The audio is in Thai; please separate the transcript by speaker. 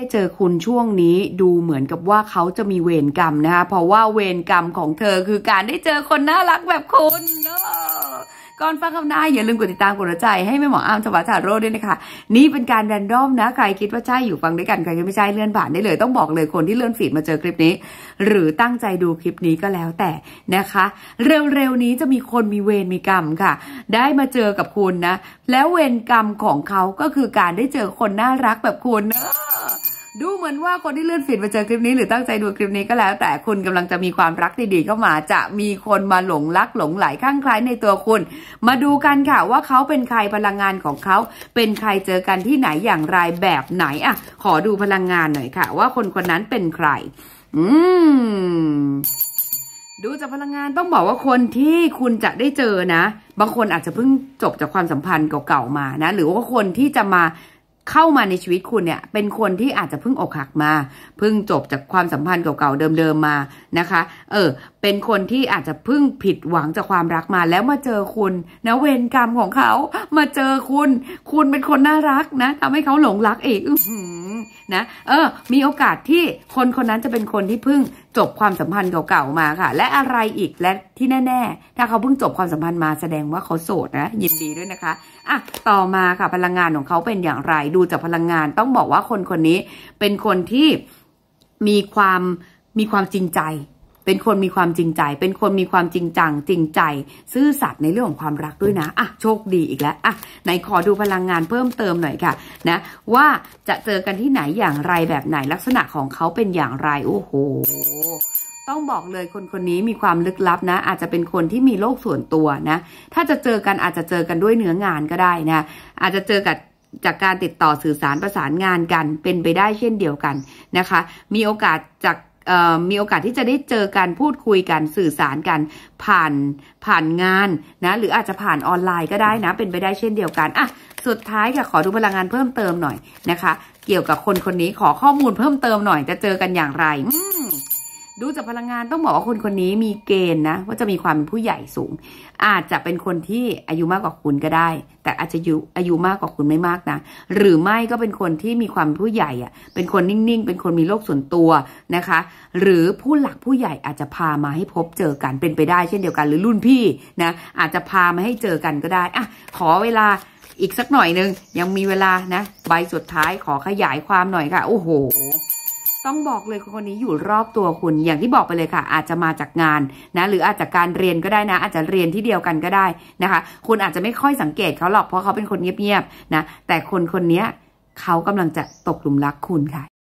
Speaker 1: ได้เจอคุณช่วงนี้ดูเหมือนกับว่าเขาจะมีเวรกรรมนะคะ เพราะว่าเวรกรรมของเธอคือการได้เจอคนน่ารักแบบคุณเนอะก่อนฟังคำนายอย่าลืมกดติดตามกดหัวใจ ให้แม่หมออ้ามสวัสดิ์ชาโรด้วยนะคะนี่เป็นการแรนดอมนะ ใครคิดว่าใช่อยู่ฟังด้วยกัน ใครไม่ใช่เลื่อนผ่านได้เลยต้องบอกเลยคนที่เลื่อนฟีดมาเจอคลิปนี้ หรือตั้งใจดูคลิปนี้ก็แล้วแต่นะคะ เร็วๆนี้จะมีคนมีเวรมีกรรมค่ะ ได้มาเจอกับคุณนะแล้วเวรกรรมของเขาก็คือการได้เจอคนน่ารักแบบคุณเนอะดูเหมือนว่าคนที่เลื่อนฟีดมาเจอคลิปนี้หรือตั้งใจดูคลิปนี้ก็แล้ว แต่คุณกำลังจะมีความรักดีๆ เข้ามา จะมีคนมาหลงรักหลงไหลข้างใครในตัวคุณมาดูกันค่ะ ว่าเขาเป็นใครพลังงานของเขา เป็นใครเจอกันที่ไหนอย่างไรแบบไหนอ่ะขอดูพลังงานหน่อยค่ะ ว่าคนคนนั้นเป็นใครอืมดูจากพลังงานต้องบอกว่าคนที่คุณจะได้เจอนะ บางคนอาจจะเพิ่งจบจากความสัมพันธ์เก่าๆมานะหรือว่าคนที่จะมาเข้ามาในชีวิตคุณเนี่ยเป็นคนที่อาจจะเพิ่งอกหักมาเพิ่งจบจากความสัมพันธ์เก่าๆเดิมๆมานะคะเออ เป็นคนที่อาจจะเพิ่งผิดหวังจากความรักมาแล้วมาเจอคุณนะเวรกรรมของเขา มาเจอคุณ คุณเป็นคนน่ารักนะทำให้เขาหลงรักอีกอืนะ เออ มีโอกาสที่คนคนนั้นจะเป็นคนที่เพิ่งจบความสัมพันธ์เก่าๆมาค่ะ และอะไรอีกและที่แน่ ๆ ถ้าเขาเพิ่งจบความสัมพันธ์มาแสดงว่าเขาโสดนะยินดีด้วยนะคะอ่ะต่อมาค่ะพลังงานของเขาเป็นอย่างไร ดูจากพลังงานต้องบอกว่าคนคนนี้เป็นคนที่มีความมีความจริงใจเป็นคนมีความจริงใจ เป็นคนมีความจริงจัง จริงใจซื่อสัตย์ในเรื่องของความรักด้วยนะอ่ะโชคดีอีกแล้วอ่ะไหนขอดูพลังงานเพิ่มเติมหน่อยค่ะนะ ว่าจะเจอกันที่ไหนอย่างไรแบบไหนลักษณะของเขาเป็นอย่างไร โอ้โห ต้องบอกเลยคนคนนี้มีความลึกลับนะ อาจจะเป็นคนที่มีโลกส่วนตัวนะ ถ้าจะเจอกันอาจจะเจอกันด้วยเนื้องานก็ได้นะ อาจจะเจอกับจากการติดต่อสื่อสารประสานงานกันเป็นไปได้เช่นเดียวกันนะคะ มีโอกาสจากมีโอกาสที่จะได้เจอกันพูดคุยกันสื่อสารกันผ่านผ่านงาน นะหรืออาจจะผ่านออนไลน์ก็ได้นะ เป็นไปได้เช่นเดียวกันอ่ะ สุดท้ายค่ะขอดูพลังงานเพิ่มเติมหน่อยนะคะ เกี่ยวกับคนคนนี้ขอข้อมูลเพิ่มเติมหน่อย จะเจอกันอย่างไรดูจากพลังงานต้องบอกว่าคนคนนี้มีเกณฑ์นะว่าจะมีความผู้ใหญ่สูง อาจจะเป็นคนที่อายุมากกว่าคุณก็ได้ แต่อาจจะอายุอายุมากกว่าคุณไม่มากนะหรือไม่ก็เป็นคนที่มีความผู้ใหญ่อะเป็นคนนิ่งๆ เป็นคนมีโลกส่วนตัวนะคะ หรือผู้หลักผู้ใหญ่อาจจะพามาให้พบเจอกันเป็นไปได้เช่นเดียวกัน หรือรุ่นพี่นะอาจจะพามาให้เจอกันก็ได้อ่ะขอเวลาอีกสักหน่อยนึงยังมีเวลานะ ใบสุดท้ายขอขยายความหน่อยค่ะโอ้โหต้องบอกเลยคนนี้อยู่รอบตัวคุณอย่างที่บอกไปเลยค่ะ อาจจะมาจากงานนะหรืออาจจะการเรียนก็ได้นะอาจจะเรียนที่เดียวกันก็ได้นะคะ คุณอาจจะไม่ค่อยสังเกตเขาหรอกเพราะเขาเป็นคนเงียบๆนะแต่คนคนนี้เขากำลังจะตกหลุมรักคุณค่ะ